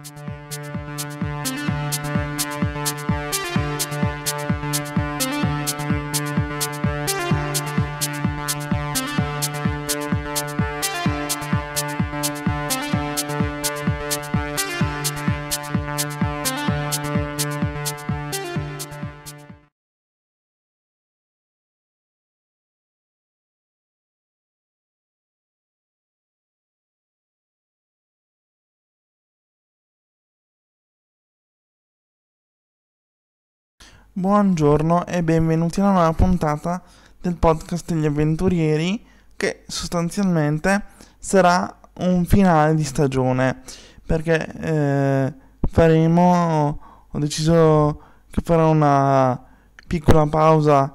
Música Buongiorno e benvenuti alla nuova puntata del podcast degli Avventurieri che sostanzialmente sarà un finale di stagione perché eh, faremo, ho deciso che farò una piccola pausa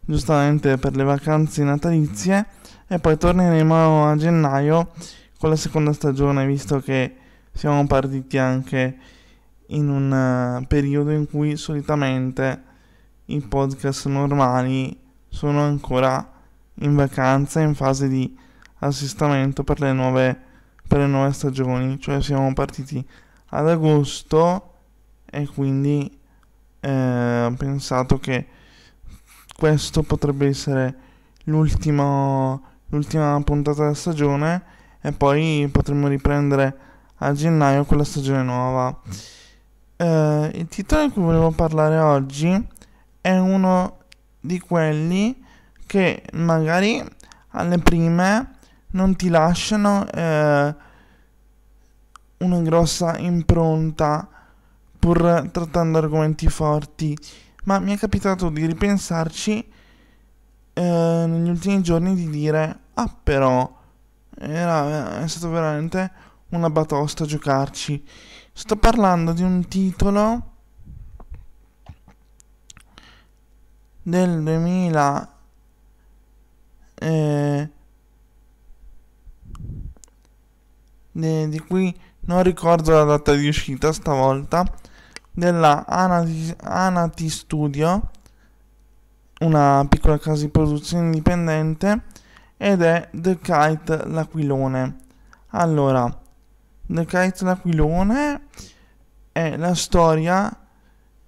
giustamente per le vacanze natalizie e poi torneremo a gennaio con la seconda stagione visto che siamo partiti anche in un eh, periodo in cui solitamente i podcast normali sono ancora in vacanza in fase di assistamento per le nuove, per le nuove stagioni, cioè siamo partiti ad agosto e quindi eh, ho pensato che questo potrebbe essere l'ultimo, l'ultima puntata della stagione e poi potremmo riprendere a gennaio con la stagione nuova eh, il titolo di cui volevo parlare oggi è uno di quelli che magari alle prime non ti lasciano eh, una grossa impronta pur trattando argomenti forti, ma mi è capitato di ripensarci eh, negli ultimi giorni di dire ah però era, è stato veramente una batosta giocarci Sto parlando di un titolo del 2000 eh, di cui non ricordo la data di uscita stavolta della Anati, Anati Studio una piccola casa di produzione indipendente ed è The Kite L'Aquilone allora del Caetto d'Aquilone è la storia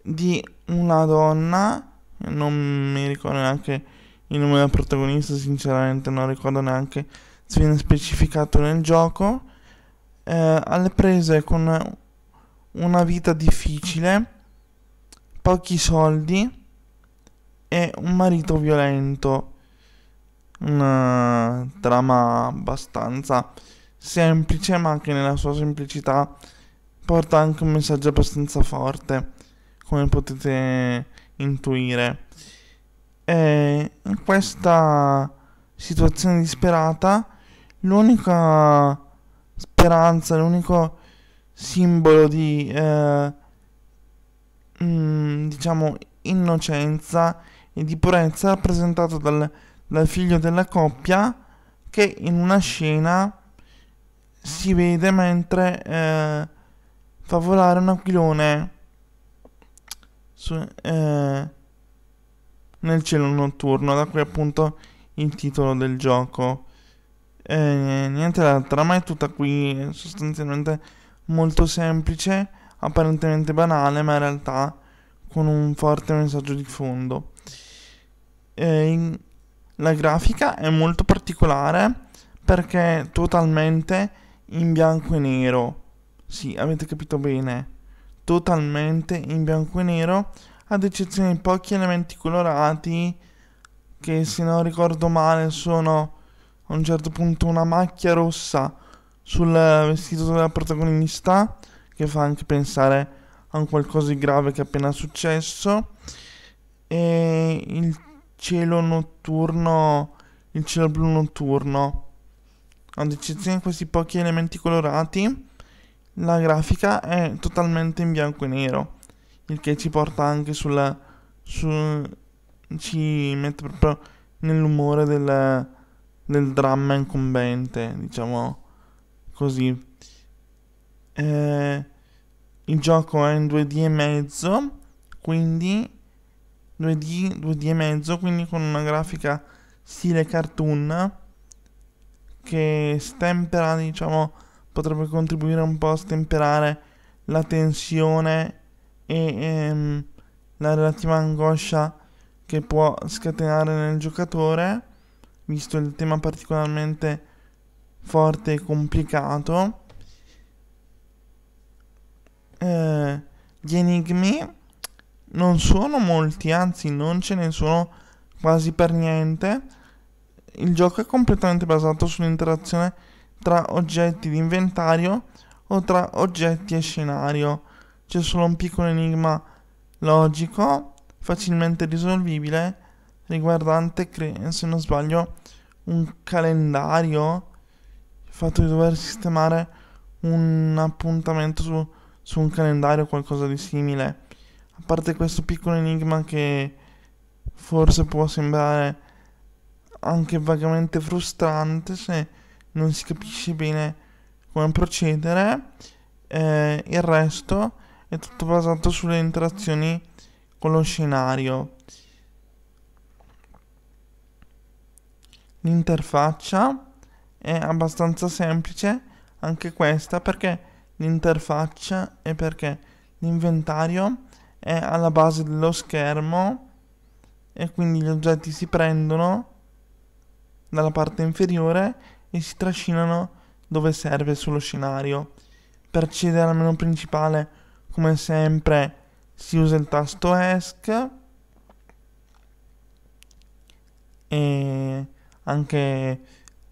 di una donna, non mi ricordo neanche il nome del protagonista, sinceramente non ricordo neanche se viene specificato nel gioco, eh, alle prese con una vita difficile, pochi soldi e un marito violento. Una trama abbastanza semplice ma che nella sua semplicità porta anche un messaggio abbastanza forte, come potete intuire. E in questa situazione disperata, l'unica speranza, l'unico simbolo di, eh, mm, diciamo, innocenza e di purezza rappresentato dal, dal figlio della coppia che in una scena si vede mentre eh, fa volare un aquilone su, eh, nel cielo notturno, da qui appunto il titolo del gioco. Eh, niente, la trama è tutta qui, è sostanzialmente molto semplice, apparentemente banale, ma in realtà con un forte messaggio di fondo. In, la grafica è molto particolare perché totalmente in bianco e nero. Sì, avete capito bene. Totalmente in bianco e nero, ad eccezione di pochi elementi colorati che se non ricordo male sono a un certo punto una macchia rossa sul vestito della protagonista che fa anche pensare a un qualcosa di grave che è appena successo e il cielo notturno il cielo blu notturno ad eccezione di questi pochi elementi colorati, la grafica è totalmente in bianco e nero, il che ci porta anche sulla... Su, ci mette proprio nell'umore del, del dramma incombente, diciamo così. Eh, il gioco è in 2D e mezzo, quindi 2D, 2D e mezzo, quindi con una grafica stile cartoon che stempera, diciamo, potrebbe contribuire un po' a stemperare la tensione e ehm, la relativa angoscia che può scatenare nel giocatore, visto il tema particolarmente forte e complicato. Eh, gli enigmi non sono molti, anzi non ce ne sono quasi per niente il gioco è completamente basato sull'interazione tra oggetti di inventario o tra oggetti e scenario. C'è solo un piccolo enigma logico, facilmente risolvibile, riguardante, se non sbaglio, un calendario, il fatto di dover sistemare un appuntamento su, su un calendario o qualcosa di simile. A parte questo piccolo enigma che forse può sembrare anche vagamente frustrante se non si capisce bene come procedere. Eh, il resto è tutto basato sulle interazioni con lo scenario. L'interfaccia è abbastanza semplice anche questa perché l'interfaccia è perché l'inventario è alla base dello schermo e quindi gli oggetti si prendono dalla parte inferiore e si trascinano dove serve sullo scenario. Per accedere al menu principale, come sempre, si usa il tasto ESC e anche,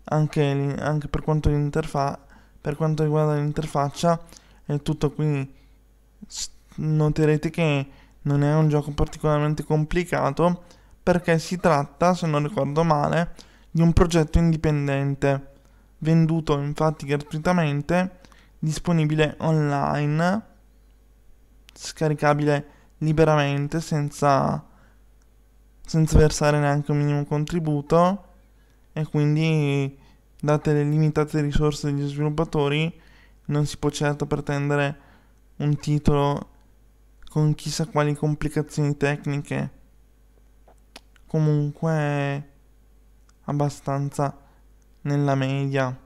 anche, anche per, quanto per quanto riguarda l'interfaccia è tutto qui. Noterete che non è un gioco particolarmente complicato perché si tratta, se non ricordo male, di un progetto indipendente, venduto infatti gratuitamente, disponibile online, scaricabile liberamente senza, senza versare neanche un minimo contributo e quindi date le limitate risorse degli sviluppatori non si può certo pretendere un titolo con chissà quali complicazioni tecniche comunque abbastanza nella media.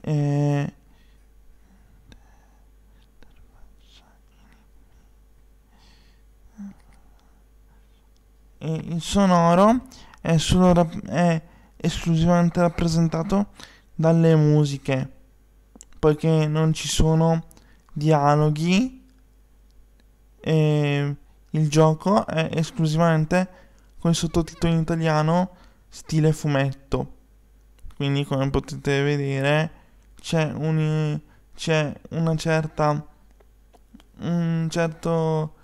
E... e il sonoro è, rap- è esclusivamente rappresentato dalle musiche, poiché non ci sono dialoghi. E il gioco è esclusivamente con il sottotitolo in italiano stile fumetto. Quindi come potete vedere c'è, un, c'è una certa, un certo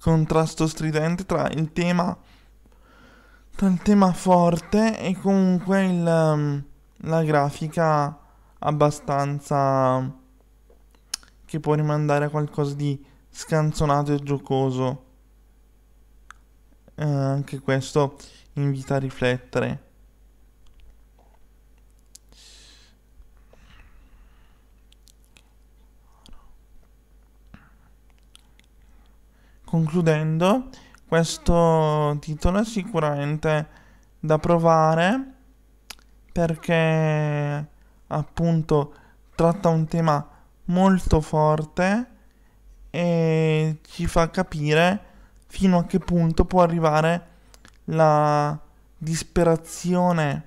contrasto stridente tra il tema, tra il tema forte e comunque il, um, la grafica abbastanza che può rimandare a qualcosa di scanzonato e giocoso. Eh, anche questo invita a riflettere. Concludendo, questo titolo è sicuramente da provare perché appunto tratta un tema molto forte ci fa capire fino a che punto può arrivare la disperazione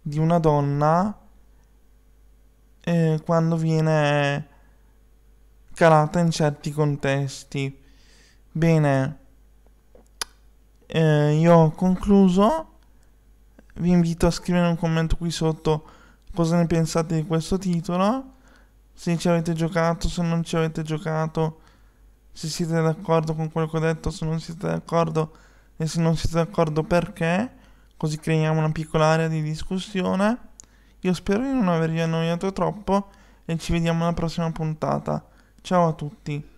di una donna eh, quando viene calata in certi contesti. Bene, eh, io ho concluso. Vi invito a scrivere un commento qui sotto cosa ne pensate di questo titolo. Se ci avete giocato, se non ci avete giocato se siete d'accordo con quello che ho detto, se non siete d'accordo e se non siete d'accordo perché, così creiamo una piccola area di discussione. Io spero di non avervi annoiato troppo e ci vediamo alla prossima puntata. Ciao a tutti!